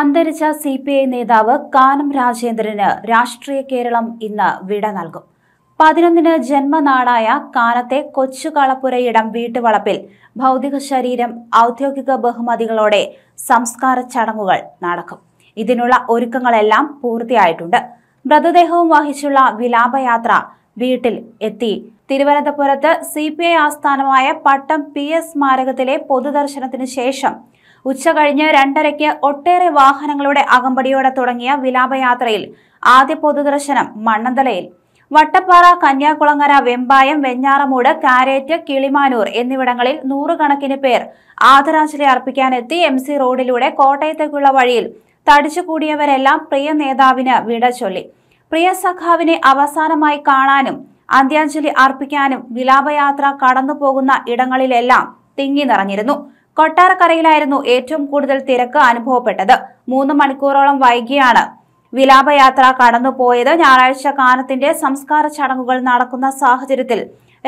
അന്തരിച്ച C P I നേതാവ് കാനം രാജേന്ദ്രന് രാഷ്ട്രീയ കേരളം ഇന്ന് വിട നൽകും പതിനൊന്നിന് ജന്മനാടായ കാനത്തെ കൊച്ചു വീട്ടുവളപ്പിൽ ഭൗതിക ശരീരം ഔദ്യോഗിക ബഹുമതികളോടെ സംസ്കാര ചടങ്ങുകൾ നടക്കും ഇതിനുള്ള ഒരുക്കങ്ങളെല്ലാം പൂർത്തിയായിട്ടുണ്ട് മൃതദേഹവും വഹിച്ചുള്ള വിലാപയാത്ര വീട്ടിൽ എത്തി തിരുവനന്തപുരത്ത് സി പി ഐ ആസ്ഥാനമായ പട്ടം പി എസ് സ്മാരകത്തിലെ പൊതുദർശനത്തിന് ശേഷം ഉച്ച കഴിഞ്ഞ് രണ്ടരയ്ക്ക് ഒട്ടേറെ വാഹനങ്ങളുടെ അകമ്പടിയോടെ തുടങ്ങിയ വിലാപയാത്രയിൽ ആദ്യ പൊതുദർശനം മണ്ണന്തലയിൽ വട്ടപ്പാറ കന്യാകുളങ്ങര വെമ്പായം വെഞ്ഞാറമൂട് കാരേറ്റ് കിളിമാനൂർ എന്നിവിടങ്ങളിൽ നൂറുകണക്കിന് പേർ ആദരാഞ്ജലി അർപ്പിക്കാനെത്തി എം സി റോഡിലൂടെ കോട്ടയത്തേക്കുള്ള വഴിയിൽ തടിച്ചുകൂടിയവരെല്ലാം പ്രിയ നേതാവിന് വിട ചൊല്ലി പ്രിയ സഖാവിനെ അവസാനമായി കാണാനും അന്ത്യാഞ്ജലി അർപ്പിക്കാനും വിലാപയാത്ര കടന്നു പോകുന്ന ഇടങ്ങളിലെല്ലാം തിങ്ങി നിറഞ്ഞിരുന്നു കൊട്ടാരക്കരയിലായിരുന്നു ഏറ്റവും കൂടുതൽ തിരക്ക് അനുഭവപ്പെട്ടത് മൂന്ന് മണിക്കൂറോളം വൈകിയാണ് വിലാപയാത്ര കടന്നുപോയത് ഞായറാഴ്ച കാനത്തിന്റെ സംസ്കാര ചടങ്ങുകൾ നടക്കുന്ന സാഹചര്യത്തിൽ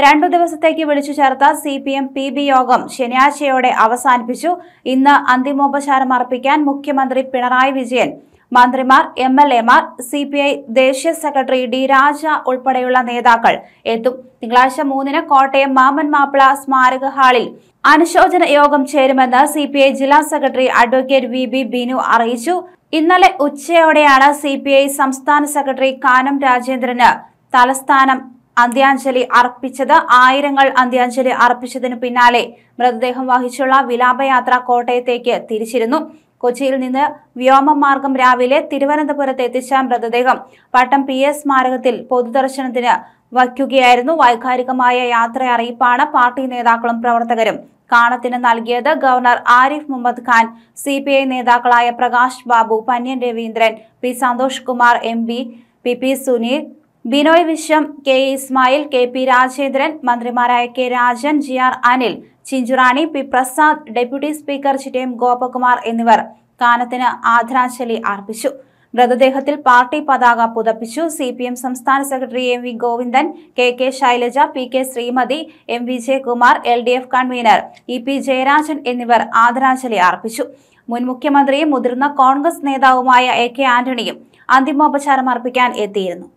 രണ്ടു ദിവസത്തേക്ക് വിളിച്ചു ചേർത്ത C P M P B യോഗം ശനിയാഴ്ചയോടെ അവസാനിപ്പിച്ചു ഇന്ന് അന്തിമോപചാരം അർപ്പിക്കാൻ മുഖ്യമന്ത്രി പിണറായി വിജയൻ മന്ത്രിമാർ എം എൽ എമാർ സി പി ഐ ദേശീയ സെക്രട്ടറി ഡി രാജ ഉൾപ്പെടെയുള്ള നേതാക്കൾ എത്തും തിങ്കളാഴ്ച മൂന്നിന് കോട്ടയം മാമൻ മാപ്പിള സ്മാരക ഹാളിൽ അനുശോചന യോഗം ചേരുമെന്ന് സി പി ഐ ജില്ലാ സെക്രട്ടറി അഡ്വക്കേറ്റ് വി ബി ബിനു അറിയിച്ചു ഇന്നലെ ഉച്ചയോടെയാണ് സി പി ഐ സംസ്ഥാന സെക്രട്ടറി കാനം രാജേന്ദ്രന് തലസ്ഥാനം അന്ത്യാഞ്ജലി അർപ്പിച്ചത് ആയിരങ്ങൾ അന്ത്യാഞ്ജലി അർപ്പിച്ചതിനു പിന്നാലെ മൃതദേഹം വഹിച്ചുള്ള വിലാപയാത്ര കോട്ടയത്തേക്ക് തിരിച്ചിരുന്നു കൊച്ചിയിൽ നിന്ന് വ്യോമമാർഗം രാവിലെ തിരുവനന്തപുരത്ത് എത്തിച്ച മൃതദേഹം പട്ടം പി എസ് സ്മാരകത്തിൽ പൊതുദർശനത്തിന് വയ്ക്കുകയായിരുന്നു വൈകാരികമായ യാത്ര അറിയിപ്പാണ് പാർട്ടി നേതാക്കളും പ്രവർത്തകരും കാണത്തിന് നൽകിയത് governor Arif Muhammad Khan C P I നേതാക്കളായ Prakash Babu Panniyan Raveendran P Santhosh Kumar M P P P Suneel Binoy Viswam K Ismail K P Rajendran മന്ത്രിമാരായ K Rajan G R Anil Chinchurani P Prasad deputy speaker Chittayam Gopakumar എന്നിവർ കാനത്തിന് ആദരാഞ്ജലി അർപ്പിച്ചു മൃതദേഹത്തിൽ പാർട്ടി പതാക പുതപ്പിച്ചു സി പി എം സംസ്ഥാന സെക്രട്ടറി M V Govindan K K Shailaja P K Sreemathi M V Jayakumar L D F convener E P Jayarajan എന്നിവർ ആദരാഞ്ജലി അർപ്പിച്ചു മുൻ മുഖ്യമന്ത്രിയും മുതിർന്ന കോൺഗ്രസ് നേതാവുമായ എ കെ ആന്റണിയും അന്തിമോപചാരം അർപ്പിക്കാൻ എത്തിയിരുന്നു